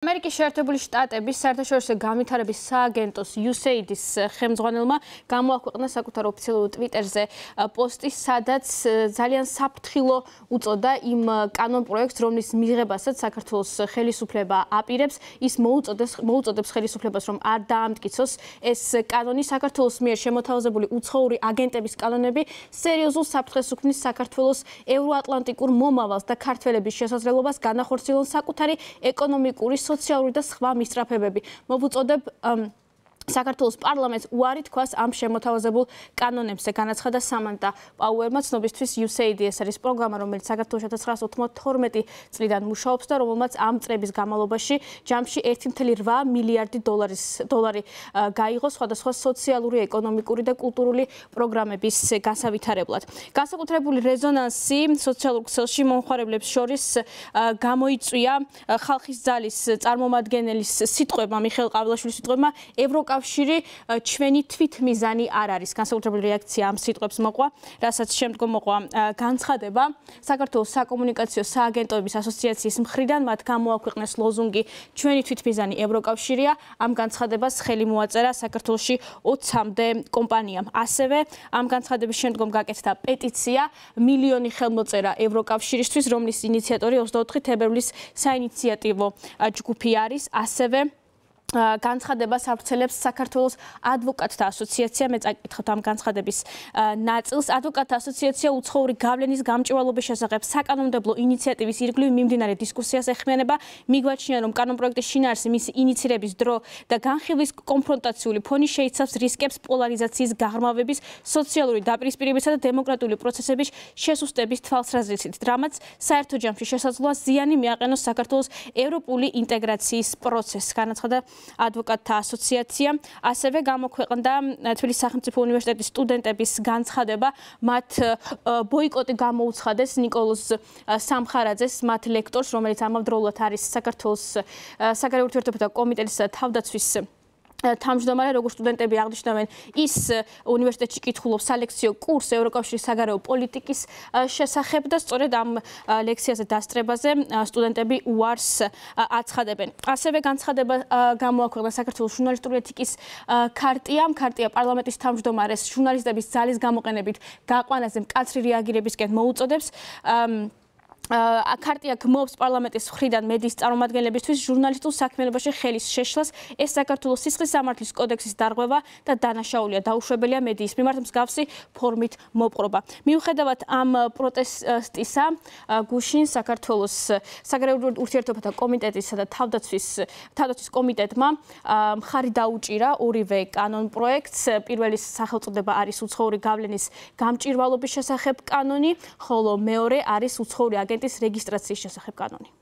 ამერიკის შეერთებული შტატების საერთაშორისო გამითარების სააგენტოს USAID-ის ხელმძღვანელმა გამოაქვეყნა საკუთარ ოფიციალურ ტვიტერზე პოსტი, სადაც ძალიან საფრთხილო უწოდა იმ კანონ პროექტს, რომლის მიღებასაც საქართველოს ხელისუფლება აპირებს, ის მოუწოდებს მოუწოდებს ხელისუფლებას, რომ არ დაამტკიცოს ეს კანონი საქართველოს მიერ შემოთავაზებული უცხოური აგენტების კანონები სერიოზულ საფრთხეს უქმნის საქართველოს ევროატლანტიკურ მომავალს და ქართველების შესაძლებლობას განახორციელონ საკუთარი ეკონომიკური კურის სოციალური და სხვა მისწრაფებები. მოვუწოდებ საქართველოს პარლამენტს უარი თქვას ამ შემოთავაზებულ კანონებზე განაცხადა სამანტა პაუერმა ცნობისთვის USAID ეს არის პროგრამა რომელიც საქართველოს 1992 წლიდან მუშაობს და რომელმაც ამ წრების გამალობაში ჯამში 1.8 მილიარდი დოლარის დოლარი გაიღო სხვადასხვა სოციალური, ეკონომიკური და კულტურული პროგრამების გასავითარებლად. განსაკუთრებული რეზონანსი სოციალურ ქსელში მონხარებლებს შორის გამოიწვია ხალხის ძალის წარმომადგენელის სიტყვება მიხეილ ყავლაშვილის სიტყვება ევროკავშირის კავშირი ჩვენი თვითმიზანი არ არის. განსაკუთრებული რეაქცია ამ სიტყვებს მოყვა, რასაც შემდგომ მოყვა განცხადება საქართველოს საკომუნიკაციო სააგენტოების ასოციაციის მხრიდან, მათ გამოაქვეყნეს ლოზუნგი ჩვენი თვითმიზანი ევროკავშირია. ამ განცხადებას ხელი მოაწერა საქართველოსი 20-მდე კომპანიამ. ასევე ამ განცხადების შემდგომ გაკეთდა პეტიცია მილიონი ხელმოწერა ევროკავშირისთვის, რომლის ინიციატორი 24 თებერვლის საინიციატივო ჯგუფი არის. ასევე განცხადებას აფრთელებს საქართველოს ადვოკატთა ასოციაცია მე წაკითხოთ ამ განცხადების ნაწილს ადვოკატთა ასოციაცია უცხოური გავლენის გამჭვირვალობის შესახებ საკანონმდებლო ინიციატივის ირგვლივ მიმდინარე დისკუსიას ეხმიანება მიგვაჩნიან რომ კანონპროექტის შინაარსი მის ინიცირების დრო და განხილვის კონფრონტაციული ფონი შეიცავს რისკებს პოლარიზაციის გაღრმავების სოციალური დაპირისპირებისა და დემოკრატიული პროცესების შესუსტების თვალსაზრისით რამაც საერთო ჯამში შესაძლოა ზიანი მიაყენოს საქართველოს ევროპული ინტეგრაციის პროცესს განაცხადა ადვოკატთა ასოციაცია, ასევე გამოქვეყნდა თბილისის სახელმწიფო უნივერსიტეტის სტუდენტების განცხადება, მათ ბოიკოტი გამოუცხადეს نيكოლოს სამხარაძეს, მათ ლექტორს, რომელიც ამავდროულად არის საქართველოს საგარეო ურთიერთობათა კომიტეტის თავდაცვის თამჯდომარე როგორ სტუდენტები აღნიშნავენ ის უნივერსიტეტში კითხულობს სალექციო კურს ევროკავშირის საგარეო პოლიტიკის შესახებ და სწორედ ამ ლექციაზე დასწრებაზე სტუდენტები უარს აცხადებენ. ასევე განცხადება გამოაქვეყნა საქართველოს ჟურნალისტური ეთიკის ქარტიამ, ქარტია პარლამენტის თამჯდომარეს ჟურნალისტების ძალის გამოყენებით გაყვანაზე მკაცრი რეაგირებისკენ მოუწოდებს. ა ქარტია გმობს პარლამენტის ხრიდან მედის წარმომადგენლებისთვის ჟურნალისტულ საქმიანობაში ხელის შეშლას ეს საქართველოს სისხლის სამართლის კოდექსის დარღვევა და დანაშაულია დაუშვებელია მედიის მიმართ მსგავსი ფორმით მოპყრობა მიუხედავად ამ პროტესტისა გუშინ საქართველოს საგარეო ურთიერთობათა კომიტეტისა და თავდაცვის თავდაცვის კომიტეტმა მხარი დაუჭირა ორივე კანონ პროექტს პირველი სახელწოდება არის უცხოური გავლენის გამჭირვალობის შესახებ კანონი ხოლო მეორე არის უცხოური აგენტი ინსტიტუტის რეგისტრაციის შესახებ კანონი.